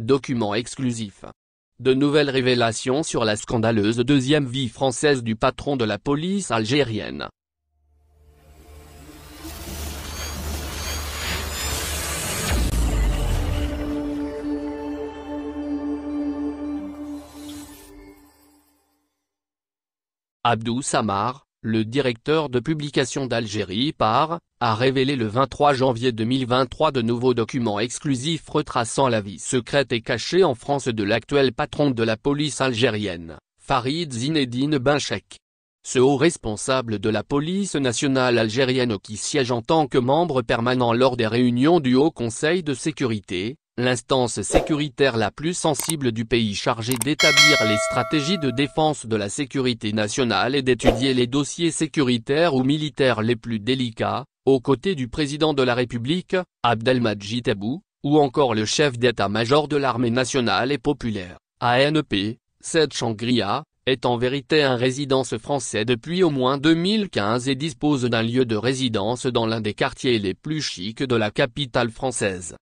Document exclusif. De nouvelles révélations sur la scandaleuse deuxième vie française du patron de la police algérienne. Abdou Samar, le directeur de publication d'Algérie par, a révélé le 23 janvier 2023 de nouveaux documents exclusifs retraçant la vie secrète et cachée en France de l'actuel patron de la police algérienne, Farid Zinedine Benchek. Ce haut responsable de la police nationale algérienne qui siège en tant que membre permanent lors des réunions du Haut Conseil de sécurité, l'instance sécuritaire la plus sensible du pays chargée d'établir les stratégies de défense de la sécurité nationale et d'étudier les dossiers sécuritaires ou militaires les plus délicats, aux côtés du président de la République, Abdelmadjid tabou ou encore le chef d'état-major de l'armée nationale et populaire, ANP, cette shangri est en vérité un résidence français depuis au moins 2015 et dispose d'un lieu de résidence dans l'un des quartiers les plus chics de la capitale française.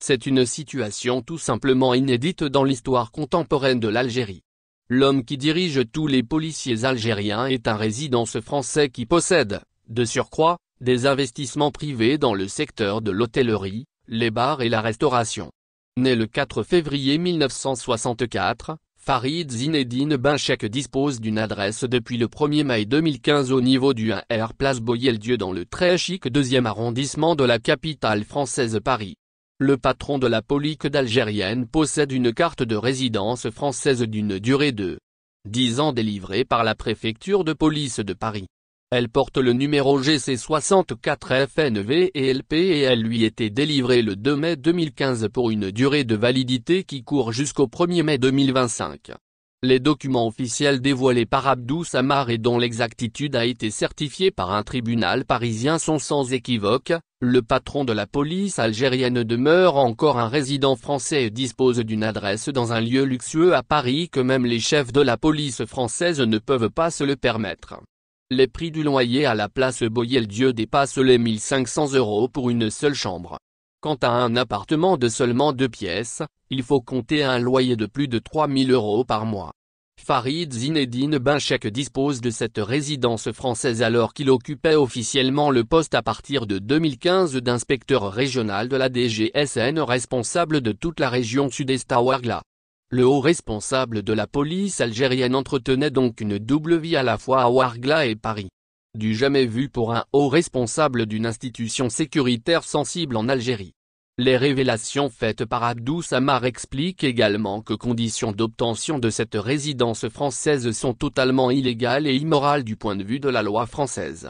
C'est une situation tout simplement inédite dans l'histoire contemporaine de l'Algérie. L'homme qui dirige tous les policiers algériens est un résidence français qui possède, de surcroît, des investissements privés dans le secteur de l'hôtellerie, les bars et la restauration. Né le 4 février 1964, Farid Zinedine Binchek dispose d'une adresse depuis le 1er mai 2015 au niveau du 1R Place Boyel dieu dans le très chic 2e arrondissement de la capitale française Paris le patron de la polique d'Algérienne possède une carte de résidence française d'une durée de 10 ans délivrée par la préfecture de police de Paris. Elle porte le numéro GC64FNV et LP et elle lui était délivrée le 2 mai 2015 pour une durée de validité qui court jusqu'au 1er mai 2025. Les documents officiels dévoilés par Abdou Samar et dont l'exactitude a été certifiée par un tribunal parisien sont sans équivoque, le patron de la police algérienne demeure encore un résident français et dispose d'une adresse dans un lieu luxueux à Paris que même les chefs de la police française ne peuvent pas se le permettre. Les prix du loyer à la place Boyel dieu dépassent les 1500 euros pour une seule chambre. Quant à un appartement de seulement deux pièces, il faut compter un loyer de plus de 3000 euros par mois. Farid Zinedine Binchek dispose de cette résidence française alors qu'il occupait officiellement le poste à partir de 2015 d'inspecteur régional de la DGSN responsable de toute la région sud-est à Ouargla. Le haut responsable de la police algérienne entretenait donc une double vie à la fois à Ouargla et Paris. Du jamais vu pour un haut responsable d'une institution sécuritaire sensible en Algérie. Les révélations faites par Abdou Samar expliquent également que conditions d'obtention de cette résidence française sont totalement illégales et immorales du point de vue de la loi française.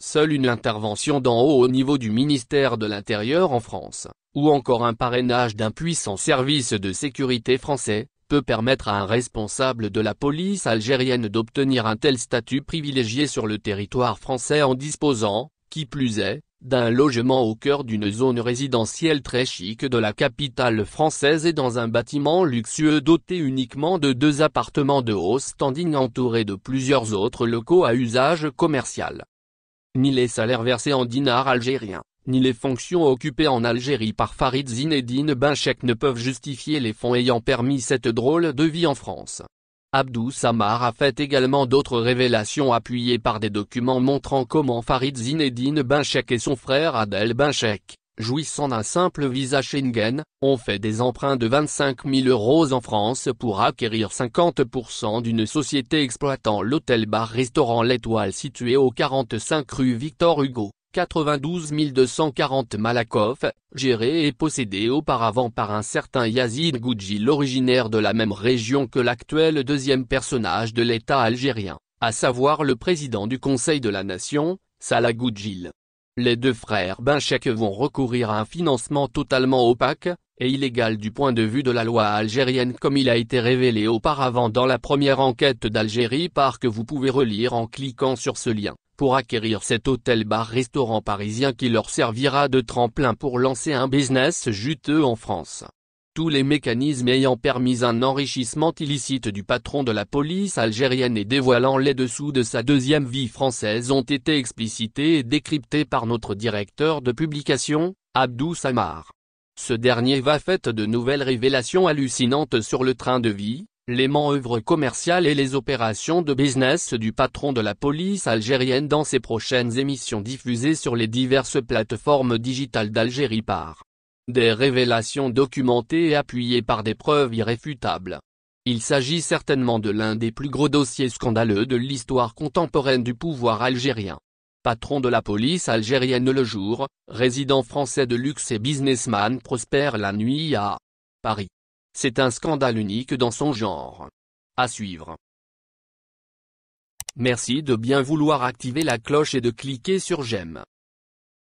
Seule une intervention d'en haut au niveau du ministère de l'Intérieur en France, ou encore un parrainage d'un puissant service de sécurité français, peut permettre à un responsable de la police algérienne d'obtenir un tel statut privilégié sur le territoire français en disposant, qui plus est, d'un logement au cœur d'une zone résidentielle très chic de la capitale française et dans un bâtiment luxueux doté uniquement de deux appartements de haut standing entourés de plusieurs autres locaux à usage commercial. Ni les salaires versés en dinars algériens, ni les fonctions occupées en Algérie par Farid Zinedine Benchek ne peuvent justifier les fonds ayant permis cette drôle de vie en France. Abdou Samar a fait également d'autres révélations appuyées par des documents montrant comment Farid Zinedine Benchek et son frère Adel Benchek, jouissant d'un simple visa Schengen, ont fait des emprunts de 25 000 euros en France pour acquérir 50% d'une société exploitant l'hôtel-bar-restaurant L'Étoile situé au 45 rue Victor Hugo. 92 240 Malakoff, géré et possédé auparavant par un certain Yazid Goudjil originaire de la même région que l'actuel deuxième personnage de l'État algérien, à savoir le président du Conseil de la Nation, Salah Goudjil. Les deux frères Benchek vont recourir à un financement totalement opaque, et illégal du point de vue de la loi algérienne comme il a été révélé auparavant dans la première enquête d'Algérie par que vous pouvez relire en cliquant sur ce lien pour acquérir cet hôtel-bar-restaurant parisien qui leur servira de tremplin pour lancer un business juteux en France. Tous les mécanismes ayant permis un enrichissement illicite du patron de la police algérienne et dévoilant les dessous de sa deuxième vie française ont été explicités et décryptés par notre directeur de publication, Abdou Samar. Ce dernier va faire de nouvelles révélations hallucinantes sur le train de vie, les manœuvres commerciales et les opérations de business du patron de la police algérienne dans ses prochaines émissions diffusées sur les diverses plateformes digitales d'Algérie par des révélations documentées et appuyées par des preuves irréfutables. Il s'agit certainement de l'un des plus gros dossiers scandaleux de l'histoire contemporaine du pouvoir algérien. Patron de la police algérienne le jour, résident français de luxe et businessman prospère la nuit à Paris. C'est un scandale unique dans son genre. À suivre. Merci de bien vouloir activer la cloche et de cliquer sur j'aime.